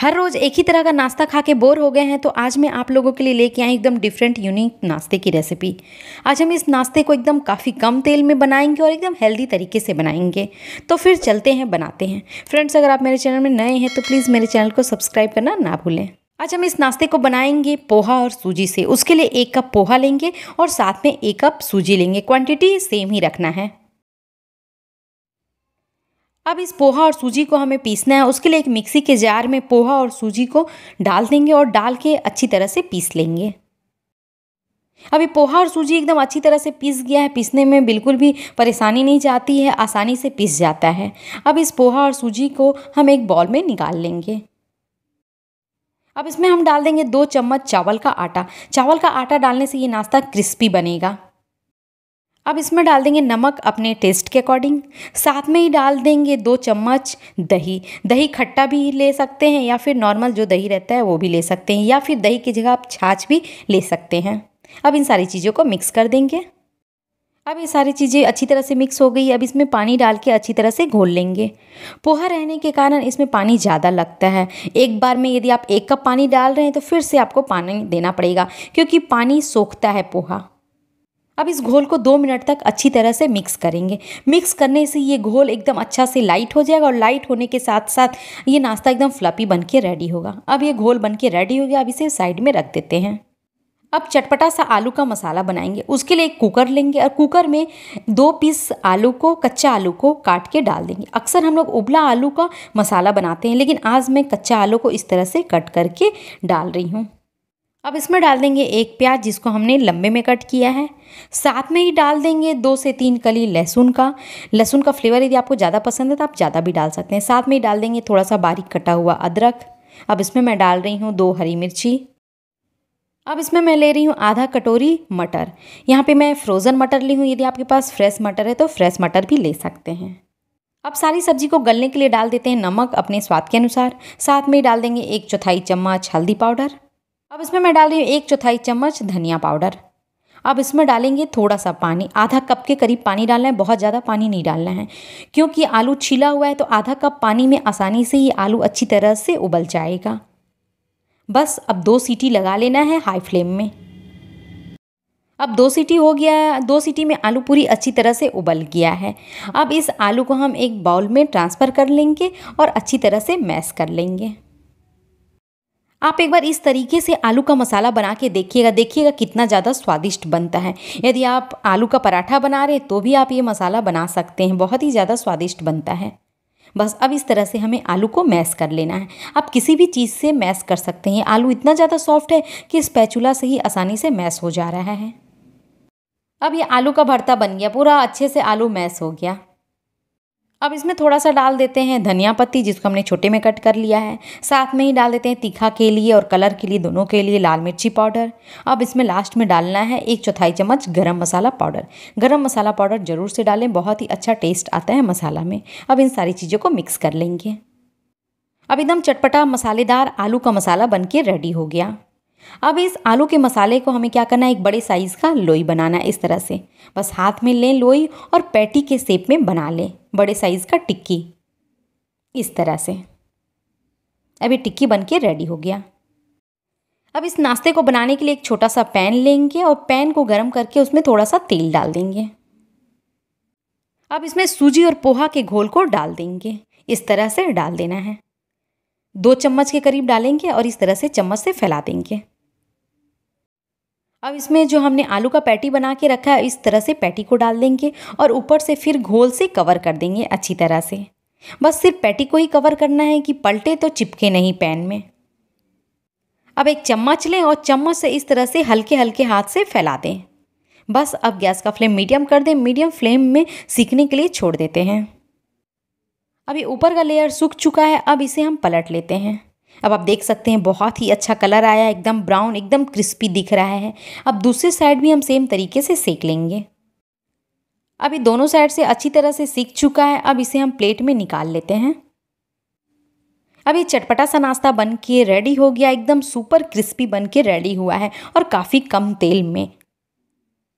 हर रोज़ एक ही तरह का नाश्ता खा के बोर हो गए हैं तो आज मैं आप लोगों के लिए लेके आई एकदम डिफरेंट यूनिक नाश्ते की रेसिपी आज हम इस नाश्ते को एकदम काफ़ी कम तेल में बनाएंगे और एकदम हेल्दी तरीके से बनाएंगे तो फिर चलते हैं बनाते हैं फ्रेंड्स अगर आप मेरे चैनल में नए हैं तो प्लीज़ मेरे चैनल को सब्सक्राइब करना ना भूलें आज हम इस नाश्ते को बनाएंगे पोहा और सूजी से उसके लिए एक कप पोहा लेंगे और साथ में एक कप सूजी लेंगे क्वांटिटी सेम ही रखना है अब इस पोहा और सूजी को हमें पीसना है उसके लिए एक मिक्सी के जार में पोहा और सूजी को डाल देंगे और डाल के अच्छी तरह से पीस लेंगे अभी पोहा और सूजी एकदम अच्छी तरह से पीस गया है पीसने में बिल्कुल भी परेशानी नहीं जाती है आसानी से पीस जाता है अब इस पोहा और सूजी को हम एक बॉल में निकाल लेंगे अब इसमें हम डाल देंगे दो चम्मच चावल का आटा चावल का आटा डालने से ये नाश्ता क्रिस्पी बनेगा अब इसमें डाल देंगे नमक अपने टेस्ट के अकॉर्डिंग साथ में ही डाल देंगे दो चम्मच दही दही खट्टा भी ले सकते हैं या फिर नॉर्मल जो दही रहता है वो भी ले सकते हैं या फिर दही की जगह आप छाछ भी ले सकते हैं अब इन सारी चीज़ों को मिक्स कर देंगे अब ये सारी चीज़ें अच्छी तरह से मिक्स हो गई अब इसमें पानी डाल के अच्छी तरह से घोल लेंगे पोहा रहने के कारण इसमें पानी ज़्यादा लगता है एक बार में यदि आप एक कप पानी डाल रहे हैं तो फिर से आपको पानी देना पड़ेगा क्योंकि पानी सोखता है पोहा अब इस घोल को दो मिनट तक अच्छी तरह से मिक्स करेंगे मिक्स करने से ये घोल एकदम अच्छा से लाइट हो जाएगा और लाइट होने के साथ साथ ये नाश्ता एकदम फ्लपी बन के रेडी होगा अब ये घोल बन के रेडी हो गया अब इसे साइड में रख देते हैं अब चटपटा सा आलू का मसाला बनाएंगे उसके लिए एक कुकर लेंगे और कुकर में दो पीस आलू को कच्चा आलू को काट के डाल देंगे अक्सर हम लोग उबला आलू का मसाला बनाते हैं लेकिन आज मैं कच्चा आलू को इस तरह से कट करके डाल रही हूँ अब इसमें डाल देंगे एक प्याज जिसको हमने लंबे में कट किया है साथ में ही डाल देंगे दो से तीन कली लहसुन का लहसुन का फ्लेवर यदि आपको ज़्यादा पसंद है तो आप ज़्यादा भी डाल सकते हैं साथ में ही डाल देंगे थोड़ा सा बारीक कटा हुआ अदरक अब इसमें मैं डाल रही हूँ दो हरी मिर्ची अब इसमें मैं ले रही हूँ आधा कटोरी मटर यहाँ पे मैं फ्रोज़न मटर ली हूँ यदि आपके पास फ्रेश मटर है तो फ्रेश मटर भी ले सकते हैं अब सारी सब्जी को गलने के लिए डाल देते हैं नमक अपने स्वाद के अनुसार साथ में ही डाल देंगे एक चौथाई चम्मच हल्दी पाउडर अब इसमें मैं डाल रही हूँ एक चौथाई चम्मच धनिया पाउडर अब इसमें डालेंगे थोड़ा सा पानी आधा कप के करीब पानी डालना है बहुत ज़्यादा पानी नहीं डालना है क्योंकि आलू छिला हुआ है तो आधा कप पानी में आसानी से ये आलू अच्छी तरह से उबल जाएगा बस अब दो सीटी लगा लेना है हाई फ्लेम में अब दो सीटी हो गया है दो सीटी में आलू पूरी अच्छी तरह से उबल गया है अब इस आलू को हम एक बाउल में ट्रांसफ़र कर लेंगे और अच्छी तरह से मैश कर लेंगे आप एक बार इस तरीके से आलू का मसाला बना के देखिएगा देखिएगा कितना ज़्यादा स्वादिष्ट बनता है यदि आप आलू का पराठा बना रहे तो भी आप ये मसाला बना सकते हैं बहुत ही ज़्यादा स्वादिष्ट बनता है बस अब इस तरह से हमें आलू को मैश कर लेना है आप किसी भी चीज़ से मैश कर सकते हैं आलू इतना ज़्यादा सॉफ्ट है कि स्पैचुला से ही आसानी से मैश हो जा रहा है अब ये आलू का भरता बन गया पूरा अच्छे से आलू मैश हो गया अब इसमें थोड़ा सा डाल देते हैं धनिया पत्ती जिसको हमने छोटे में कट कर लिया है साथ में ही डाल देते हैं तीखा के लिए और कलर के लिए दोनों के लिए लाल मिर्ची पाउडर अब इसमें लास्ट में डालना है एक चौथाई चम्मच गरम मसाला पाउडर गरम मसाला पाउडर ज़रूर से डालें बहुत ही अच्छा टेस्ट आता है मसाला में अब इन सारी चीज़ों को मिक्स कर लेंगे अब एकदम चटपटा मसालेदार आलू का मसाला बन के रेडी हो गया अब इस आलू के मसाले को हमें क्या करना है एक बड़े साइज़ का लोई बनाना है इस तरह से बस हाथ में लें लोई और पैटी के सेप में बना लें बड़े साइज़ का टिक्की इस तरह से अभी टिक्की बन के रेडी हो गया अब इस नाश्ते को बनाने के लिए एक छोटा सा पैन लेंगे और पैन को गर्म करके उसमें थोड़ा सा तेल डाल देंगे अब इसमें सूजी और पोहा के घोल को डाल देंगे इस तरह से डाल देना है दो चम्मच के करीब डालेंगे और इस तरह से चम्मच से फैला देंगे अब इसमें जो हमने आलू का पैटी बना के रखा है इस तरह से पैटी को डाल देंगे और ऊपर से फिर घोल से कवर कर देंगे अच्छी तरह से बस सिर्फ पैटी को ही कवर करना है कि पलटे तो चिपके नहीं पैन में अब एक चम्मच लें और चम्मच से इस तरह से हल्के हल्के हाथ से फैला दें बस अब गैस का फ्लेम मीडियम कर दें मीडियम फ्लेम में सीखने के लिए छोड़ देते हैं अभी ऊपर का लेयर सूख चुका है अब इसे हम पलट लेते हैं अब आप देख सकते हैं बहुत ही अच्छा कलर आया एकदम ब्राउन एकदम क्रिस्पी दिख रहा है अब दूसरे साइड भी हम सेम तरीके से सेक लेंगे अभी दोनों साइड से अच्छी तरह से सीख चुका है अब इसे हम प्लेट में निकाल लेते हैं अब ये चटपटा सा नाश्ता बन के रेडी हो गया एकदम सुपर क्रिस्पी बन के रेडी हुआ है और काफ़ी कम तेल में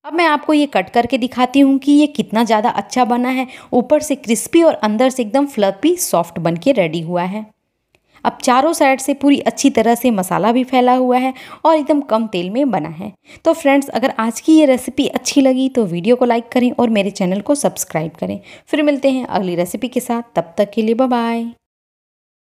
अब मैं आपको ये कट करके दिखाती हूँ कि ये कितना ज़्यादा अच्छा बना है ऊपर से क्रिस्पी और अंदर से एकदम फ्लपी सॉफ्ट बन के रेडी हुआ है अब चारों साइड से पूरी अच्छी तरह से मसाला भी फैला हुआ है और एकदम कम तेल में बना है तो फ्रेंड्स अगर आज की ये रेसिपी अच्छी लगी तो वीडियो को लाइक करें और मेरे चैनल को सब्सक्राइब करें फिर मिलते हैं अगली रेसिपी के साथ तब तक के लिए बाय